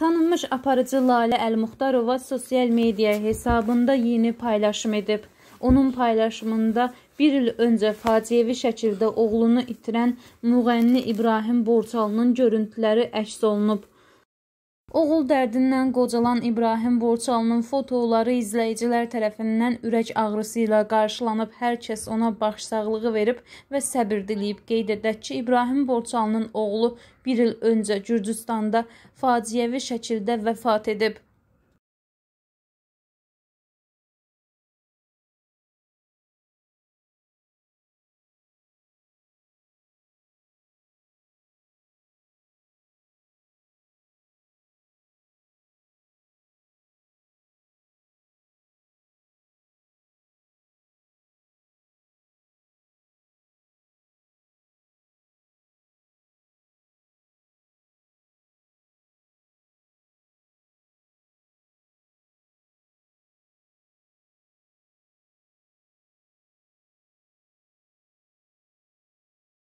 Tanınmış aparıcı Lalə Əlmuxtarova sosial media hesabında yeni paylaşım edib. Onun paylaşımında bir il öncə faciəvi şəkildə oğlunu itirən müğənni İbrahim Borçalının görüntüləri əks olunub. Oğul dərdindən qocalan İbrahim Borçalının fotoları izləyicilər tərəfindən ürək ağrısı ilə qarşılanıb, hər kəs ona bağışsaqlığı verib və səbir diləyib. Qeyd edək ki, İbrahim Borçalının oğlu bir il öncə Gürcüstanda faciəvi şəkildə vəfat edib.